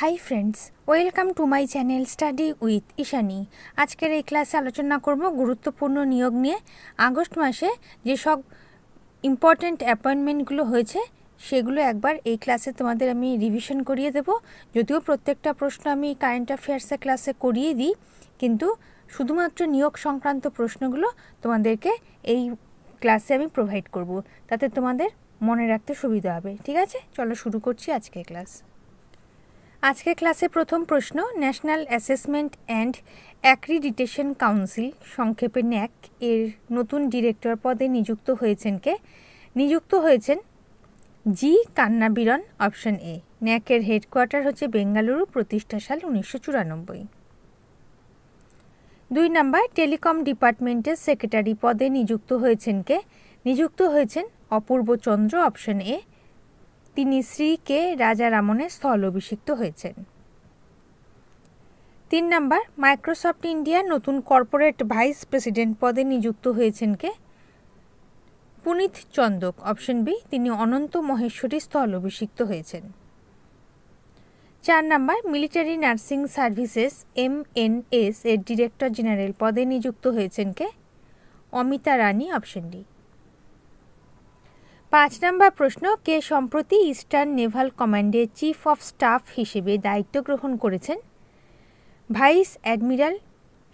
high friends welcome to my channel study with Ishani আজকের এই ক্লাসে আলোচনা করব গুরুত্বপূর্ণ নিয়োগ নিয়ে আগস্ট মাসে যেসব ইম্পর্ট্যান্ট অ্যাপয়েন্টমেন্টগুলো হয়েছে সেগুলো একবার এই ক্লাসে তোমাদের আমি রিভিশন করিয়ে দেব যদিও প্রত্যেকটা প্রশ্ন আমি কারেন্ট অ্যাফেয়ার্সের ক্লাসে করিয়ে দিই কিন্তু শুধুমাত্র নিয়োগ সংক্রান্ত প্রশ্নগুলো তোমাদেরকে এই ক্লাসে আমি প্রোভাইড করব তাতে তোমাদের মনে রাখতে সুবিধা হবে ঠিক আছে চলো শুরু করছি আজকে ক্লাস আজকে ক্লাসে প্রথম প্রশ্ন national assessment and accreditation council সংক্ষেপে ন্যাক এর নতুন ডিরেক্টর পদে নিযুক্ত হয়েছেন কে নিযুক্ত হয়েছেন জি কান্নাবিরন অপশন এ ন্যাকের হেডকোয়ার্টার হচ্ছে বেঙ্গালুরু প্রতিষ্ঠা সাল উনিশশো চুরানব্বই দুই নম্বর টেলিকম ডিপার্টমেন্টের সেক্রেটারি পদে নিযুক্ত হয়েছেন কে নিযুক্ত হয়েছেন অপূর্ব চন্দ্র অপশন এ তিনি শ্রীকে রাজা রামনের স্থল অভিষিক্ত হয়েছেন তিন নাম্বার মাইক্রোসফট ইন্ডিয়া নতুন কর্পোরেট ভাইস প্রেসিডেন্ট পদে নিযুক্ত হয়েছেন কে পুনিত চন্দক অপশন বি তিনি অনন্ত মহেশ্বরী স্থল অভিষিক্ত হয়েছেন চার number military nursing services M N S এর ডিরেক্টর জেনারেল পদে নিযুক্ত হয়েছেন কে অমিতা রানী অপশন ডি পাঁচ নম্বর প্রশ্ন কে সম্প্রতি ইস্টার্ন নেভাল কমান্ডে চিফ অফ স্টাফ হিসেবে দায়িত্ব গ্রহণ করেছেন ভাইস অ্যাডমিরাল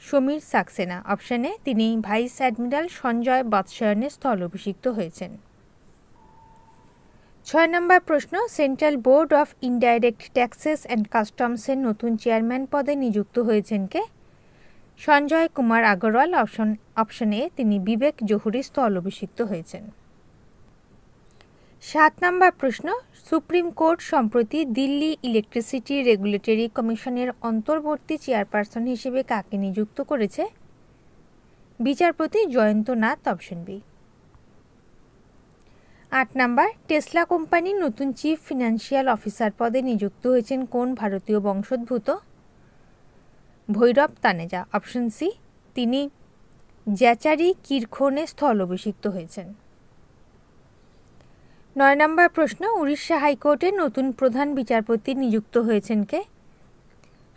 সমীর সাক্সেনা অপশানে তিনি ভাইস অ্যাডমিরাল সঞ্জয় বৎসায়নের স্থল অভিষিক্ত হয়েছেন ছয় নম্বর প্রশ্ন central board of indirect taxes and কাস্টমসের নতুন চেয়ারম্যান পদে নিযুক্ত হয়েছেন কে সঞ্জয় কুমার আগরওয়াল অপশন অপশনে তিনি বিবেক জহুরি অভিষিক্ত হয়েছেন সাত নম্বর প্রশ্ন সুপ্রিম কোর্ট সম্প্রতি দিল্লি ইলেকট্রিসিটি রেগুলেটরি কমিশনের অন্তর্বর্তী চেয়ারপারসন হিসেবে কাকে নিযুক্ত করেছে বিচারপতি জয়ন্ত নাথ অপশন বি আট নাম্বার টেসলা কোম্পানির নতুন চিফ ফিনান্সিয়াল অফিসার পদে নিযুক্ত হয়েছেন কোন ভারতীয় বংশোদ্ভূত ভৈরব তানেজা অপশন সি তিনি জ্যাচারি স্থল অভিষিক্ত হয়েছেন নয় নম্বর প্রশ্ন উড়িষ্যা হাইকোর্টের নতুন প্রধান বিচারপতি নিযুক্ত হয়েছেন কে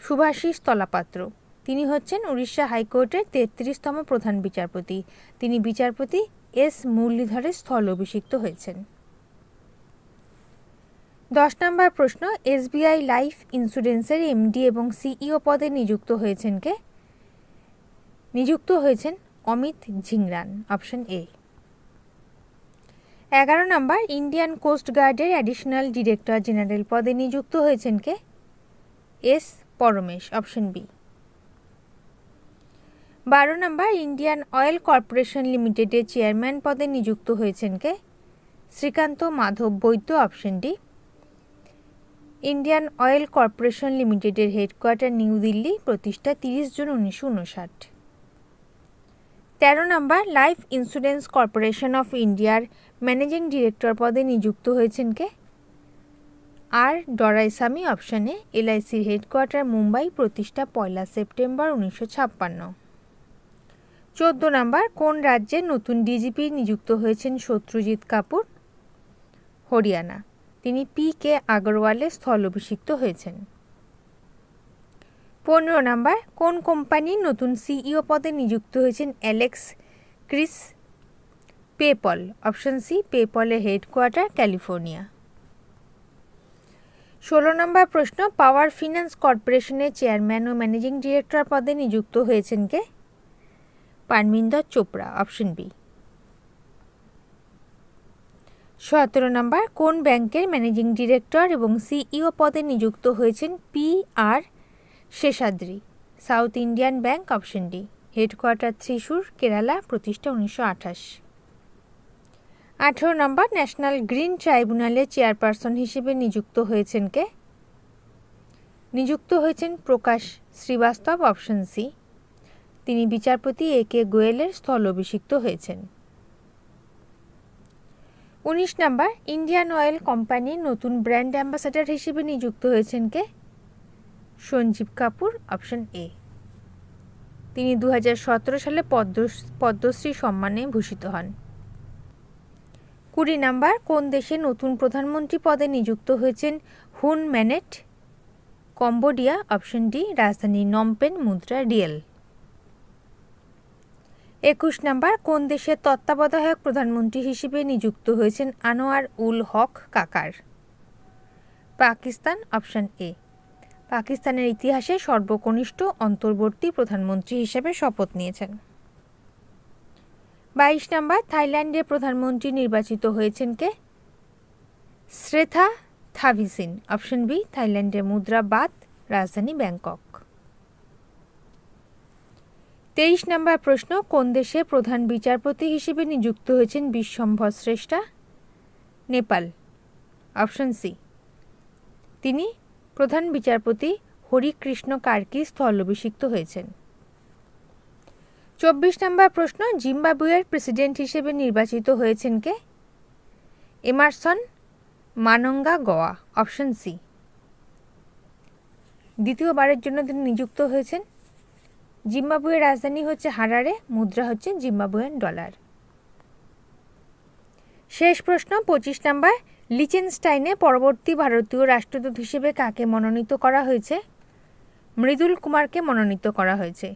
সুভাশিস তলাপাত্র তিনি হচ্ছেন উড়িষ্যা হাইকোর্টের তেত্রিশতম প্রধান বিচারপতি তিনি বিচারপতি এস মুরলীধরের স্থল অভিষিক্ত হয়েছেন দশ নম্বর প্রশ্ন এসবিআই লাইফ ইন্স্যুরেন্সের এমডি এবং সিইও পদে নিযুক্ত হয়েছেন কে নিযুক্ত হয়েছেন অমিত ঝিংরান অপশন এ এগারো নম্বর ইন্ডিয়ান কোস্ট গার্ডের অ্যাডিশনাল ডিরেক্টর জেনারেল পদে নিযুক্ত হয়েছেন কে এস পরমেশ অপশন বি বারো নম্বর ইন্ডিয়ান অয়েল কর্পোরেশন লিমিটেডের চেয়ারম্যান পদে নিযুক্ত হয়েছেন কে Srikanth Madhav Vaidya option D Indian oil corporation লিমিটেডের হেডকোয়ার্টার নিউ দিল্লি প্রতিষ্ঠা তিরিশ জুন উনিশশো উনষাট তেরো number life insurance corporation of ইন্ডিয়ার ম্যানেজিং ডিরেক্টর পদে নিযুক্ত হয়েছেন কে আর ডরাইসামি অপশানে এলআইসির হেডকোয়ার্টার মুম্বাই প্রতিষ্ঠা পয়লা সেপ্টেম্বর উনিশশো ছাপ্পান্ন চোদ্দ নম্বর কোন রাজ্যে নতুন ডিজিপি নিযুক্ত হয়েছেন শত্রুজিৎ কাপুর হরিয়ানা তিনি পি কে আগরওয়ালে অভিষিক্ত হয়েছেন পনেরো নাম্বার কোন কোম্পানির নতুন সিইও পদে নিযুক্ত হয়েছেন Alex Chris PayPal option C পেপলের হেডকোয়ার্টার ক্যালিফোর্নিয়া ষোলো নম্বর প্রশ্ন পাওয়ার ফিনান্স কর্পোরেশনের চেয়ারম্যান ও ম্যানেজিং ডিরেক্টর পদে নিযুক্ত হয়েছেন কে পারমিন্দর চোপড়া অপশন বি সতেরো নম্বর কোন ব্যাংকের ম্যানেজিং ডিরেক্টর এবং সিইও পদে নিযুক্ত হয়েছেন P R Seshadri south Indian bank option D headquarter Thrissur Kerala প্রতিষ্ঠা উনিশশো আঠাশ আঠেরো নম্বর ন্যাশনাল গ্রিন ট্রাইব্যুনালের চেয়ারপারসন হিসেবে নিযুক্ত হয়েছেন কে নিযুক্ত হয়েছেন প্রকাশ শ্রীবাস্তব অপশন সি তিনি বিচারপতি এ কে গোয়েলের অভিষিক্ত হয়েছেন উনিশ নম্বর ইন্ডিয়ান অয়েল কোম্পানির নতুন ব্র্যান্ড অ্যাম্বাসাডার হিসেবে নিযুক্ত হয়েছেন কে সঞ্জীব কাপুর অপশন এ তিনি দু সালে পদ্ম পদ্মশ্রী সম্মানে ভূষিত হন কুড়ি নাম্বার কোন দেশে নতুন প্রধানমন্ত্রী পদে নিযুক্ত হয়েছেন Hun Manet Cambodia option D রাজধানী নমপেন মুদ্রা রিয়েল একুশ নাম্বার কোন দেশের তত্ত্বাবধায়ক প্রধানমন্ত্রী হিসেবে নিযুক্ত হয়েছেন আনোয়ার উল হক কাকার পাকিস্তান অপশন এ পাকিস্তানের ইতিহাসে সর্বকনিষ্ঠ অন্তর্বর্তী প্রধানমন্ত্রী হিসেবে শপথ নিয়েছেন বাইশ নম্বর থাইল্যান্ডের প্রধানমন্ত্রী নির্বাচিত হয়েছেন কে শ্রেথা থাভিসিন অপশন বি থাইল্যান্ডের মুদ্রা বাদ রাজধানী ব্যাংকক তেইশ নম্বর প্রশ্ন কোন দেশে প্রধান বিচারপতি হিসেবে নিযুক্ত হয়েছেন বিশ্বম্ভর শ্রেষ্ঠা নেপাল অপশন সি তিনি প্রধান বিচারপতি হরিকৃষ্ণ কার্কি স্থলভিষিক্ত হয়েছেন চব্বিশ নম্বর প্রশ্ন জিম্বাবুয়ের প্রেসিডেন্ট হিসেবে নির্বাচিত হয়েছেন কে Emmerson Mnangagwa option C দ্বিতীয়বারের জন্য তিনি নিযুক্ত হয়েছেন জিম্বাবুয়ের রাজধানী হচ্ছে হারারে মুদ্রা হচ্ছে জিম্বাবুয়ান ডলার শেষ প্রশ্ন পঁচিশ নাম্বার লিচেনস্টাইনে পরবর্তী ভারতীয় রাষ্ট্রদূত হিসেবে কাকে মনোনীত করা হয়েছে মৃদুল কুমারকে মনোনীত করা হয়েছে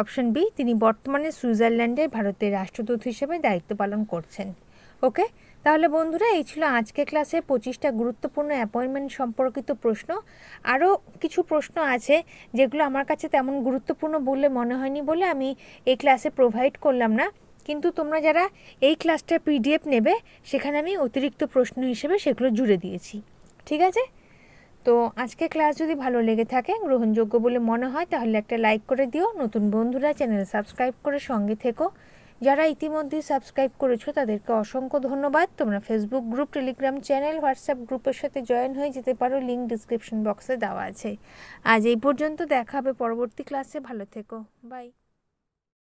অপশন বি তিনি বর্তমানে সুইজারল্যান্ডে ভারতের রাষ্ট্রদূত হিসেবে দায়িত্ব পালন করছেন ওকে তাহলে বন্ধুরা এই ছিল আজকে ক্লাসে পঁচিশটা গুরুত্বপূর্ণ অ্যাপয়েন্টমেন্ট সম্পর্কিত প্রশ্ন আরও কিছু প্রশ্ন আছে যেগুলো আমার কাছে তেমন গুরুত্বপূর্ণ বলে মনে হয়নি বলে আমি এই ক্লাসে প্রোভাইড করলাম না কিন্তু তোমরা যারা এই ক্লাসটা পিডিএফ নেবে সেখানে আমি অতিরিক্ত প্রশ্ন হিসেবে সেগুলো জুড়ে দিয়েছি ঠিক আছে তো আজকে ক্লাস যদি ভালো লেগে থাকে গ্রহণযোগ্য বলে মনে হয় তাহলে একটা লাইক করে দিও নতুন বন্ধুরা চ্যানেল সাবস্ক্রাইব করে সঙ্গে থেকো যারা ইতিমধ্যে সাবস্ক্রাইব করেছো তাদেরকে অসংখ্য ধন্যবাদ তোমরা Facebook group Telegram channel WhatsApp গ্রুপের সাথে জয়েন হয়ে যেতে পারো লিঙ্ক ডিসক্রিপশন বক্সে দেওয়া আছে আজ এই পর্যন্ত দেখা হবে পরবর্তী ক্লাসে ভালো থেকো বাই